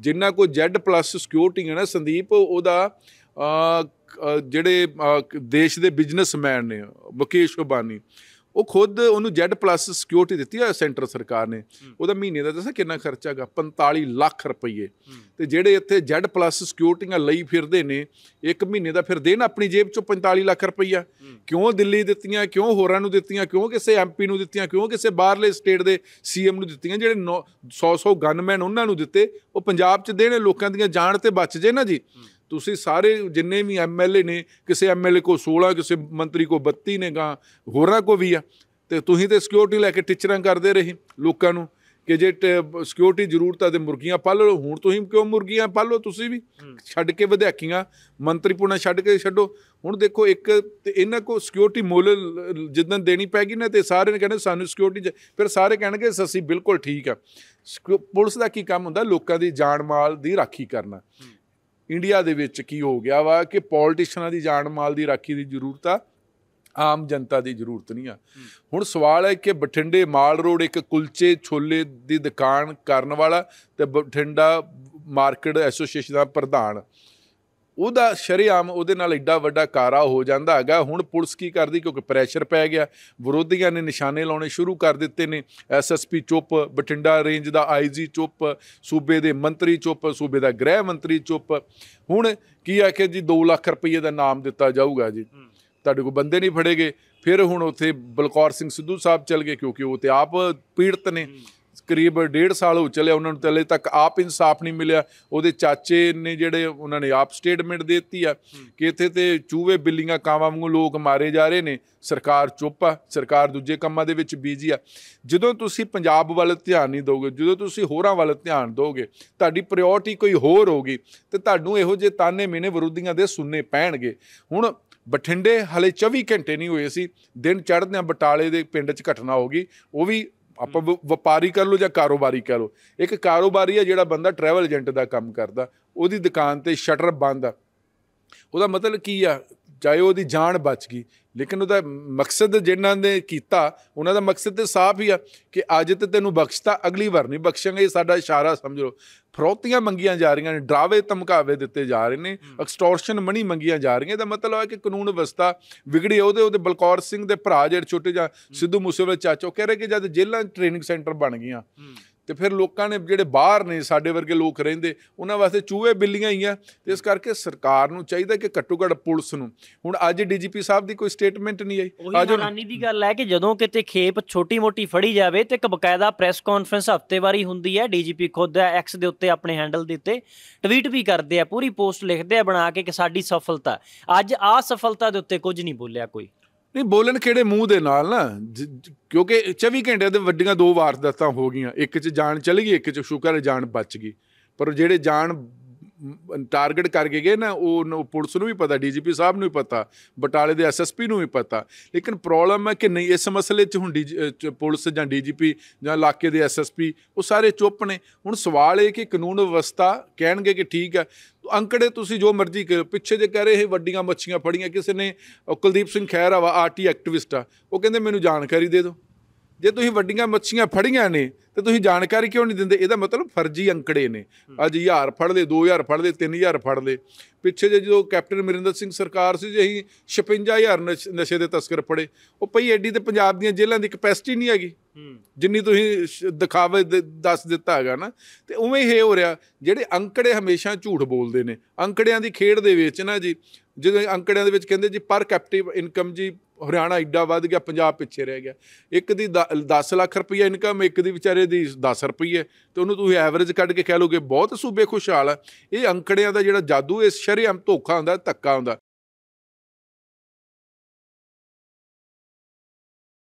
ਜਿੰਨਾ ਕੋ Z plus security ਹੈ ਨਾ ਸੰਦੀਪ ਉਹਦਾ ਜਿਹੜੇ ਦੇਸ਼ ਦੇ ਬਿਜ਼ਨਸਮੈਨ ਨੇ ਮੁਕੇਸ਼ ਅਬਾਨੀ ਉਹ ਖੁਦ ਉਹਨੂੰ ਜੈਡ ਪਲੱਸ ਸਿਕਿਉਰਿਟੀ ਦਿੱਤੀ ਹੈ ਸੈਂਟਰ ਸਰਕਾਰ ਨੇ ਉਹਦਾ ਮਹੀਨੇ ਦਾ ਦੱਸਾਂ ਕਿੰਨਾ ਖਰਚਾ ਹੈਗਾ 45 ਲੱਖ ਰੁਪਏ ਤੇ ਜਿਹੜੇ ਇੱਥੇ ਜੈਡ ਪਲੱਸ ਸਿਕਿਉਰਟੀਆਂ ਲਈ ਫਿਰਦੇ ਨੇ ਇੱਕ ਮਹੀਨੇ ਦਾ ਫਿਰ ਦੇਣ ਆਪਣੀ ਜੇਬ ਚੋਂ 45 ਲੱਖ ਰੁਪਈਆ ਕਿਉਂ ਦਿੱਲੀ ਦਿੱਤੀਆਂ ਕਿਉਂ ਹੋਰਾਂ ਨੂੰ ਦਿੱਤੀਆਂ ਕਿਉਂ ਕਿਸੇ ਐਮਪੀ ਨੂੰ ਦਿੱਤੀਆਂ ਕਿਉਂ ਕਿਸੇ ਬਾਹਰਲੇ ਸਟੇਟ ਦੇ ਸੀਐਮ ਨੂੰ ਦਿੱਤੀਆਂ ਜਿਹੜੇ 100 100 ਗਨਮੈਨ ਉਹਨਾਂ ਨੂੰ ਦਿੱਤੇ ਉਹ ਪੰਜਾਬ 'ਚ ਦੇਣੇ ਲੋਕਾਂ ਦੀਆਂ ਜਾਨ ਤੇ ਬਚ ਜੇ ਨਾ ਜੀ ਤੁਸੀਂ ਸਾਰੇ ਜਿੰਨੇ ਵੀ ਐਮਐਲਏ ਨੇ ਕਿਸੇ ਐਮਐਲਏ ਕੋ 16 ਕਿਸੇ ਮੰਤਰੀ ਕੋ 32 ਨੇ ਗਾ ਹੋਰਾਂ ਕੋ ਵੀ ਆ ਤੇ ਤੁਸੀਂ ਤੇ ਸਿਕਿਉਰਿਟੀ ਲੈ ਕੇ ਟਿਚਰਾਂ ਕਰਦੇ ਰਹੇ ਲੋਕਾਂ ਨੂੰ ਕਿ ਜੇ ਸਿਕਿਉਰਿਟੀ ਜ਼ਰੂਰਤਾਂ ਤੇ ਮੁਰਗੀਆਂ ਪਾਲ ਲਓ ਹੁਣ ਤੁਸੀਂ ਕਿਉਂ ਮੁਰਗੀਆਂ ਪਾਲ ਲਓ ਤੁਸੀਂ ਵੀ ਛੱਡ ਕੇ ਵਿਧਿਆਕੀਆਂ ਪੁਣਾ ਛੱਡ ਕੇ ਛੱਡੋ ਹੁਣ ਦੇਖੋ ਇੱਕ ਤੇ ਇਹਨਾਂ ਕੋ ਸਿਕਿਉਰਿਟੀ ਮੁੱਲ ਜਿੱਦਨ ਦੇਣੀ ਪੈਗੀ ਨਾ ਤੇ ਸਾਰੇ ਨੇ ਕਹਿੰਦੇ ਸਾਨੂੰ ਸਿਕਿਉਰਿਟੀ ਫਿਰ ਸਾਰੇ ਕਹਿਣਗੇ ਸਸੀ ਬਿਲਕੁਲ ਠੀਕ ਆ ਪੁਲਿਸ ਦਾ ਕੀ ਕੰਮ ਹੁੰਦਾ ਲੋਕਾਂ ਦੀ ਜਾਨ ਮਾਲ ਦੀ ਰਾਖੀ ਕਰਨਾ ਇੰਡੀਆ ਦੇ ਵਿੱਚ ਕੀ ਹੋ ਗਿਆ ਵਾ ਕਿ ਪੋਲਿਟਿਸ਼ਨਾਂ ਦੀ ਜਾਨ ਮਾਲ ਦੀ ਰਾਖੀ ਦੀ ਜ਼ਰੂਰਤ ਆ ਆਮ ਜਨਤਾ ਦੀ ਜ਼ਰੂਰਤ ਨਹੀਂ ਆ ਹੁਣ ਸਵਾਲ ਹੈ ਕਿ ਬਠਿੰਡੇ ਮਾਲ ਰੋਡ ਇੱਕ ਕੁਲਚੇ ਛੋਲੇ ਦੀ ਦੁਕਾਨ ਕਰਨ ਵਾਲਾ ਤੇ ਬਠਿੰਡਾ ਮਾਰਕੀਟ ਐਸੋਸੀਏਸ਼ਨ ਦਾ ਪ੍ਰਧਾਨ ਉਹਦਾ ਸ਼ਰੇਆਮ ਉਹਦੇ ਨਾਲ ਐਡਾ ਵੱਡਾ ਕਾਰਾ ਹੋ ਜਾਂਦਾ ਹੈਗਾ ਹੁਣ ਪੁਲਿਸ ਕੀ ਕਰਦੀ ਕਿਉਂਕਿ ਪ੍ਰੈਸ਼ਰ ਪੈ ਗਿਆ ਵਿਰੋਧੀਆਂ ਨੇ ਨਿਸ਼ਾਨੇ ਲਾਉਣੇ ਸ਼ੁਰੂ ਕਰ ਦਿੱਤੇ ਨੇ ਐਸਐਸਪੀ ਚੁੱਪ ਬਟਿੰਡਾ ਰੇਂਜ ਦਾ ਆਈਜੀ ਚੁੱਪ ਸੂਬੇ ਦੇ ਮੰਤਰੀ ਚੁੱਪ ਸੂਬੇ ਦਾ ਗ੍ਰਹਿ ਮੰਤਰੀ ਚੁੱਪ ਹੁਣ ਕੀ ਆ ਕਿ ਜੀ 2 ਲੱਖ ਰੁਪਏ ਦਾ ਨਾਮ ਦਿੱਤਾ ਜਾਊਗਾ ਜੀ ਤੁਹਾਡੇ ਕੋਲ ਬੰਦੇ ਨਹੀਂ ਫੜੇਗੇ ਫਿਰ ਹੁਣ ਉੱਥੇ ਬਲਕੌਰ ਸਿੰਘ ਸਿੱਧੂ ਸਾਹਿਬ ਚੱਲ ਗਏ ਕਿਉਂਕਿ ਉਹ ਤੇ ਆਪ ਪੀੜਤ ਨੇ ਕਰੀਬ 1.5 ਸਾਲ ਹੋ ਚਲਿਆ ਉਹਨਾਂ ਨੂੰ ਤੱਲੇ ਤੱਕ ਆਪ ਇਨਸਾਫ ਨਹੀਂ ਮਿਲਿਆ ਉਹਦੇ ਚਾਚੇ ਨੇ ਜਿਹੜੇ ਉਹਨਾਂ ਨੇ ਆਪ ਸਟੇਟਮੈਂਟ ਦਿੱਤੀ ਆ ਕਿ ਇੱਥੇ ਤੇ ਚੂਹੇ ਬਿੱਲੀਆਂ ਕਾਵਾਂ ਵਾਂਗੂ ਲੋਕ ਮਾਰੇ ਜਾ ਰਹੇ ਨੇ ਸਰਕਾਰ ਚੁੱਪ ਆ ਸਰਕਾਰ ਦੂਜੇ ਕੰਮਾਂ ਦੇ ਵਿੱਚ ਬੀਜੀ ਆ ਜਦੋਂ ਤੁਸੀਂ ਪੰਜਾਬ ਵੱਲ ਧਿਆਨ ਨਹੀਂ ਦੋਗੇ ਜਦੋਂ ਤੁਸੀਂ ਹੋਰਾਂ ਵੱਲ ਧਿਆਨ ਦੋਗੇ ਤੁਹਾਡੀ ਪ੍ਰਾਇੋਰਟੀ ਕੋਈ ਹੋਰ ਹੋਗੀ ਤੇ ਤੁਹਾਨੂੰ ਇਹੋ ਜਿਹੇ ਤਾਨੇ ਮੀਨੇ ਵਿਰੋਧੀਆਂ ਦੇ ਸੁਣਨੇ ਪੈਣਗੇ ਹੁਣ ਬਠਿੰਡੇ ਹਲੇ 24 ਘੰਟੇ ਨਹੀਂ ਹੋਏ ਸੀ ਦਿਨ ਚੜ੍ਹਦਿਆਂ ਬਟਾਲੇ ਦੇ ਪਿੰਡ 'ਚ ਘਟਨਾ ਹੋ ਗਈ ਉਹ ਵੀ ਆਪਾਂ ਵਪਾਰੀ ਕਰ ਲੋ ਜਾਂ ਕਾਰੋਬਾਰੀ ਕਰ ਲੋ ਇੱਕ ਕਾਰੋਬਾਰੀ ਆ ਜਿਹੜਾ ਬੰਦਾ ਟਰੈਵਲ ਏਜੰਟ ਦਾ ਕੰਮ ਕਰਦਾ ਉਹਦੀ ਦੁਕਾਨ ਤੇ ਸ਼ਟਰ ਬੰਦ ਆ ਉਹਦਾ ਮਤਲਬ ਕੀ ਆ ਚਾਹੇ ਉਹਦੀ ਜਾਨ ਬਚ ਗਈ ਲੇਕਿਨ ਉਹਦਾ ਮਕਸਦ ਜਿਹਨਾਂ ਨੇ ਕੀਤਾ ਉਹਨਾਂ ਦਾ ਮਕਸਦ ਤੇ ਸਾਫ਼ ਹੀ ਆ ਕਿ ਅੱਜ ਤੇ ਤੈਨੂੰ ਬਖਸ਼ਤਾ ਅਗਲੀ ਵਾਰ ਨਹੀਂ ਬਖਸ਼ਾਂਗੇ ਇਹ ਸਾਡਾ ਇਸ਼ਾਰਾ ਸਮਝ ਲਓ ਫਰੋਤੀਆਂ ਮੰਗੀਆਂ ਜਾ ਰਹੀਆਂ ਨੇ ਡਰਾਵੇ ਧਮਕਾਵੇ ਦਿੱਤੇ ਜਾ ਰਹੇ ਨੇ ਐਕਸਟੋਰਸ਼ਨ ਮਨੀ ਮੰਗੀਆਂ ਜਾ ਰਹੀਆਂ ਦਾ ਮਤਲਬ ਹੈ ਕਿ ਕਾਨੂੰਨ ਵਿਵਸਥਾ ਵਿਗੜੀ ਉਹਦੇ ਉਹਦੇ ਬਲਕੌਰ ਸਿੰਘ ਦੇ ਭਰਾ ਜਿਹੜੇ ਛੋਟੇ ਜਾਂ ਸਿੱਧੂ ਮੂਸੇਵਾਲੇ ਚਾਚੋ ਕਹਿ ਰਹੇ ਕਿ ਜਦ ਜੇਲ੍ਹਾਂ ਟ੍ਰੇਨਿੰਗ ਸੈਂਟਰ ਬਣ ਗਈਆਂ ਤੇ ਫਿਰ ਲੋਕਾਂ ਨੇ ਜਿਹੜੇ ਬਾਹਰ ਨੇ ਸਾਡੇ ਵਰਗੇ ਲੋਕ ਰਹਿੰਦੇ ਉਹਨਾਂ ਵਾਸਤੇ ਚੂਹੇ ਬਿੱਲੀਆਂ ਹੀ ਆ ਤੇ ਇਸ ਕਰਕੇ ਸਰਕਾਰ ਨੂੰ ਚਾਹੀਦਾ ਕਿ ਘੱਟੋ ਘੱਟ ਪੁਲਿਸ ਨੂੰ ਹੁਣ ਅੱਜ ਡੀਜੀਪੀ ਸਾਹਿਬ ਦੀ ਕੋਈ ਸਟੇਟਮੈਂਟ ਨਹੀਂ ਆਈ ਅੱਜ ਹੈਰਾਨੀ ਦੀ ਗੱਲ ਹੈ ਕਿ ਜਦੋਂ ਕਿਤੇ ਖੇਪ ਛੋਟੀ-ਮੋਟੀ ਫੜੀ ਜਾਵੇ ਤੇ ਇੱਕ ਬਕਾਇਦਾ ਪ੍ਰੈਸ ਕਾਨਫਰੰਸ ਹਫ਼ਤੇਵਾਰੀ ਹੁੰਦੀ ਹੈ ਡੀਜੀਪੀ ਖੁਦ ਐਕਸ ਦੇ ਉੱਤੇ ਆਪਣੇ ਹੈਂਡਲ ਦੇ ਉੱਤੇ ਟਵੀਟ ਵੀ ਕਰਦੇ ਆ ਪੂਰੀ ਪੋਸਟ ਲਿਖਦੇ ਆ ਬਣਾ ਕੇ ਕਿ ਸਾਡੀ ਸਫਲਤਾ ਅੱਜ ਆ ਸਫਲਤਾ ਦੇ ਉੱਤੇ ਕੁਝ ਨਹੀਂ ਬੋਲਿਆ ਕੋਈ ਨਹੀਂ ਬੋਲਣ ਕਿਹੜੇ ਮੂੰਹ ਦੇ ਨਾਲ ਨਾ ਕਿਉਂਕਿ 24 ਘੰਟੇ ਦੇ ਵੱਡੀਆਂ ਦੋ ਵਾਰਦਾਤਾਂ ਹੋ ਗਈਆਂ ਇੱਕ 'ਚ ਜਾਨ ਚਲੀ ਗਈ ਇੱਕ 'ਚ ਸ਼ੁਕਰ ਜਾਨ ਬਚ ਗਈ ਪਰ ਜਿਹੜੇ ਜਾਨ ਟਾਰਗੇਟ ਕਰਕੇ ਗਏ ਨਾ ਉਹ ਪੁਲਿਸ ਨੂੰ ਵੀ ਪਤਾ ਡੀਜੀਪੀ ਸਾਹਿਬ ਨੂੰ ਵੀ ਪਤਾ ਬਟਾਲੇ ਦੇ ਐਸਐਸਪੀ ਨੂੰ ਵੀ ਪਤਾ ਲੇਕਿਨ ਪ੍ਰੋਬਲਮ ਹੈ ਕਿ ਨਹੀਂ ਇਸ ਮਸਲੇ 'ਚ ਹੁਣ ਪੁਲਿਸ ਜਾਂ ਡੀਜੀਪੀ ਜਾਂ ਇਲਾਕੇ ਦੇ ਐਸਐਸਪੀ ਉਹ ਸਾਰੇ ਚੁੱਪ ਨੇ ਹੁਣ ਸਵਾਲ ਇਹ ਕਿ ਕਾਨੂੰਨ ਵਿਵਸਥਾ ਕਹਿਣਗੇ ਕਿ ਠੀਕ ਹੈ ਅੰਕੜੇ ਤੁਸੀਂ ਜੋ ਮਰਜ਼ੀ ਕਰੋ ਪਿੱਛੇ ਜੇ ਕਹ ਰਹੇ ਇਹ ਵੱਡੀਆਂ ਮੱਛੀਆਂ ਫੜੀਆਂ ਕਿਸੇ ਨੇ ਕੁਲਦੀਪ ਸਿੰਘ ਖੈਰ ਆ ਆਰਟੀ ਐਕਟਿਵਿਸਟ ਆ ਉਹ ਕਹਿੰਦੇ ਮੈਨੂੰ ਜਾਣਕਾਰੀ ਦੇ ਦਿਓ ਜੇ ਤੁਸੀਂ ਵੱਡੀਆਂ ਮੱਛੀਆਂ ਫੜੀਆਂ ਨੇ ਤੇ ਤੁਸੀਂ ਜਾਣਕਾਰੀ ਕਿਉਂ ਨਹੀਂ ਦਿੰਦੇ ਇਹਦਾ ਮਤਲਬ ਫਰਜ਼ੀ ਅੰਕੜੇ ਨੇ ਅੱਜ 1000 ਫੜ ਲੇ 2000 ਫੜ ਲੇ 3000 ਫੜ ਲੇ ਪਿੱਛੇ ਜੇ ਜਦੋਂ ਕੈਪਟਨ ਮਰਿੰਦਰ ਸਿੰਘ ਸਰਕਾਰ ਸੀ ਜੇ 56000 ਨਸ਼ੇ ਦੇ ਤਸਕਰ ਫੜੇ ਉਹ ਪਈ ਐਡੀ ਤੇ ਪੰਜਾਬ ਦੀਆਂ ਜੇਲ੍ਹਾਂ ਦੀ ਕਪੈਸਿਟੀ ਨਹੀਂ ਹੈਗੀ ਜਿੰਨੀ ਤੁਸੀਂ ਦਿਖਾਵੇ ਦੱਸ ਦਿੱਤਾ ਹੈਗਾ ਨਾ ਤੇ ਉਵੇਂ ਹੀ ਹੋ ਰਿਹਾ ਜਿਹੜੇ ਅੰਕੜੇ ਹਮੇਸ਼ਾ ਝੂਠ ਬੋਲਦੇ ਨੇ ਅੰਕੜਿਆਂ ਦੀ ਖੇਡ ਦੇ ਵਿੱਚ ਨਾ ਜੀ ਜਿਹਦੇ ਅੰਕੜਿਆਂ ਦੇ ਵਿੱਚ ਕਹਿੰਦੇ ਜੀ ਪਰ ਕੈਪਟਿਵ ਇਨਕਮ ਜੀ ਹਰਿਆਣਾ ਇੱਡਾ ਵੱਧ ਗਿਆ ਪੰਜਾਬ ਪਿੱਛੇ ਰਹਿ ਗਿਆ ਇੱਕ ਦੀ 10 ਲੱਖ ਰੁਪਈਆ ਇਨਕਮ ਇੱਕ ਦੀ ਵਿਚਾਰੇ ਦੀ 10 ਰੁਪਈਏ ਤੇ ਉਹਨੂੰ ਤੁਸੀਂ ਐਵਰੇਜ ਕੱਢ ਕੇ ਕਹਿ ਲੋਗੇ ਬਹੁਤ ਸੂਬੇ ਖੁਸ਼ਹਾਲ ਇਹ ਅੰਕੜਿਆਂ ਦਾ ਜਿਹੜਾ ਜਾਦੂ ਇਸ ਸ਼ਰੀਅਮ ਧੋਖਾ ਹੁੰਦਾ ਧੱਕਾ ਹੁੰਦਾ